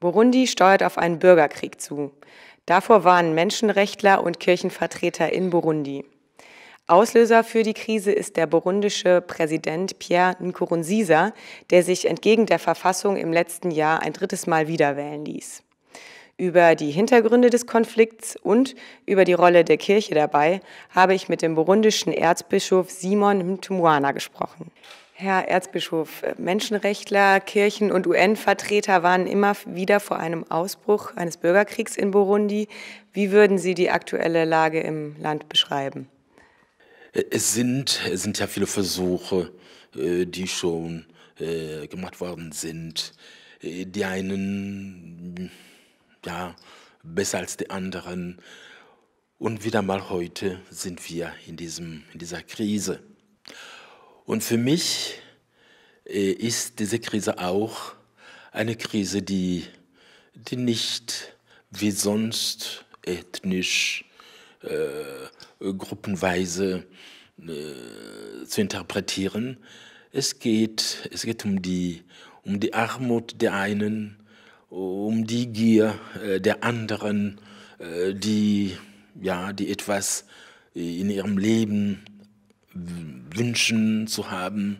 Burundi steuert auf einen Bürgerkrieg zu. Davor waren Menschenrechtler und Kirchenvertreter in Burundi. Auslöser für die Krise ist der burundische Präsident Pierre Nkurunziza, der sich entgegen der Verfassung im letzten Jahr ein drittes Mal wiederwählen ließ. Über die Hintergründe des Konflikts und über die Rolle der Kirche dabei habe ich mit dem burundischen Erzbischof Simon Mtumwana gesprochen. Herr Erzbischof, äh, Menschenrechtler, Kirchen- und UN-Vertreter waren immer wieder vor einem Ausbruch eines Bürgerkriegs in Burundi. Wie würden Sie die aktuelle Lage im Land beschreiben? Es sind, es sind ja viele Versuche, äh, die schon äh, gemacht worden sind, die einen ja, besser als die anderen. Und wieder mal heute sind wir in, diesem, in dieser Krise. Und für mich äh, ist diese Krise auch eine Krise, die, die nicht wie sonst ethnisch, äh, gruppenweise äh, zu interpretieren. Es geht, es geht um, die, um die Armut der einen, um die Gier äh, der anderen, äh, die, ja, die etwas in ihrem Leben Wünschen zu haben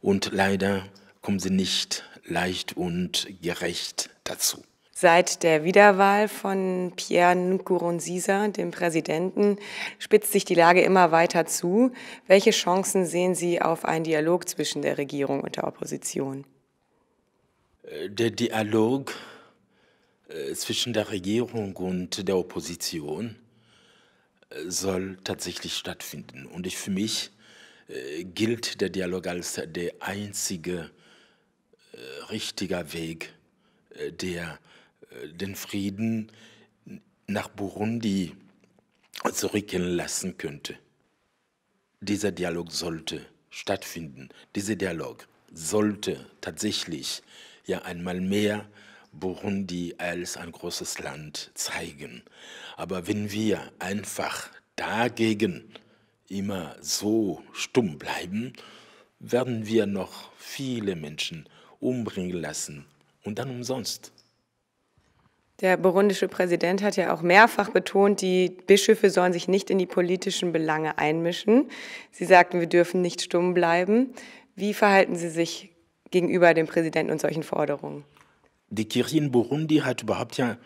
und leider kommen sie nicht leicht und gerecht dazu. Seit der Wiederwahl von Pierre Nkurunziza, dem Präsidenten, spitzt sich die Lage immer weiter zu. Welche Chancen sehen Sie auf einen Dialog zwischen der Regierung und der Opposition? Äh, der Dialog äh, zwischen der Regierung und der Opposition soll tatsächlich stattfinden. Und ich, für mich äh, gilt der Dialog als der einzige äh, richtige Weg, äh, der äh, den Frieden nach Burundi zurückkehren lassen könnte. Dieser Dialog sollte stattfinden. Dieser Dialog sollte tatsächlich ja einmal mehr äh, Burundi als ein großes Land zeigen. Aber wenn wir einfach dagegen immer so stumm bleiben, werden wir noch viele Menschen umbringen lassen und dann umsonst. Der burundische Präsident hat ja auch mehrfach betont, die Bischöfe sollen sich nicht in die politischen Belange einmischen. Sie sagten, wir dürfen nicht stumm bleiben. Wie verhalten Sie sich gegenüber dem Präsidenten und solchen Forderungen? die Kirche in Burundi hat überhaupt ja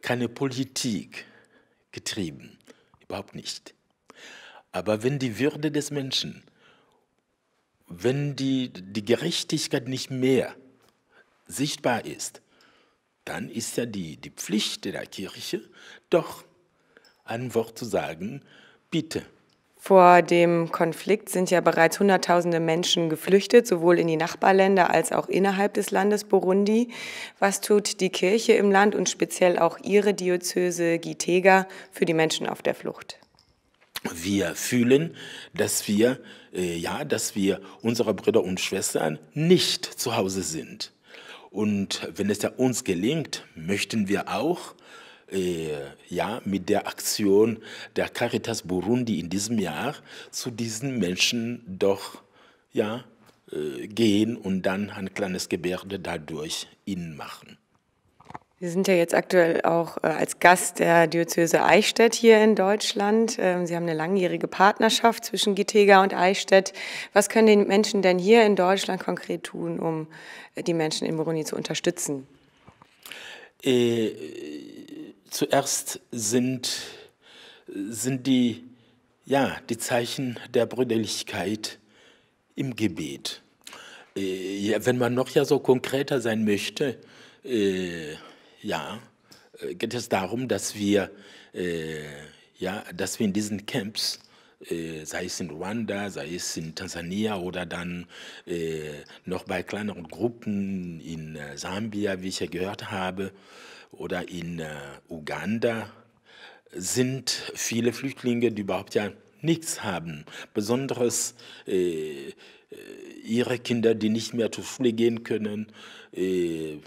keine Politik getrieben, überhaupt nicht. Aber wenn die Würde des Menschen, wenn die, die Gerechtigkeit nicht mehr sichtbar ist, dann ist ja die, die Pflicht der Kirche, doch ein Wort zu sagen, bitte, vor dem Konflikt sind ja bereits Hunderttausende Menschen geflüchtet, sowohl in die Nachbarländer als auch innerhalb des Landes Burundi. Was tut die Kirche im Land und speziell auch Ihre Diözese Gitega für die Menschen auf der Flucht? Wir fühlen, dass wir, äh, ja, dass wir unsere Brüder und Schwestern nicht zu Hause sind. Und wenn es ja uns gelingt, möchten wir auch äh, ja, mit der Aktion der Caritas Burundi in diesem Jahr zu diesen Menschen doch ja, äh, gehen und dann ein kleines Gebärde dadurch ihnen machen. Sie sind ja jetzt aktuell auch äh, als Gast der Diözese Eichstätt hier in Deutschland. Ähm, Sie haben eine langjährige Partnerschaft zwischen Gitega und Eichstätt. Was können die Menschen denn hier in Deutschland konkret tun, um die Menschen in Burundi zu unterstützen? Zuerst sind, sind die, ja, die Zeichen der Brüderlichkeit im Gebet. Äh, ja, wenn man noch ja so konkreter sein möchte, äh, ja, äh, geht es darum, dass wir, äh, ja, dass wir in diesen Camps äh, sei es in Ruanda, sei es in Tansania oder dann äh, noch bei kleineren Gruppen in äh, Sambia, wie ich ja gehört habe, oder in Uganda, sind viele Flüchtlinge, die überhaupt ja nichts haben. Besonders äh, ihre Kinder, die nicht mehr zur Schule gehen können, äh,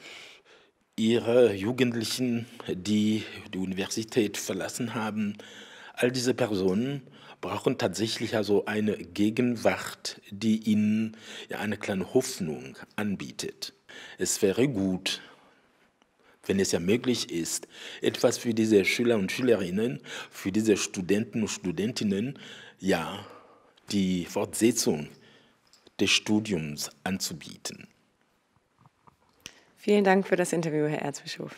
ihre Jugendlichen, die die Universität verlassen haben. All diese Personen brauchen tatsächlich also eine Gegenwart, die ihnen ja eine kleine Hoffnung anbietet. Es wäre gut, wenn es ja möglich ist, etwas für diese Schüler und Schülerinnen, für diese Studenten und Studentinnen, ja, die Fortsetzung des Studiums anzubieten. Vielen Dank für das Interview, Herr Erzbischof.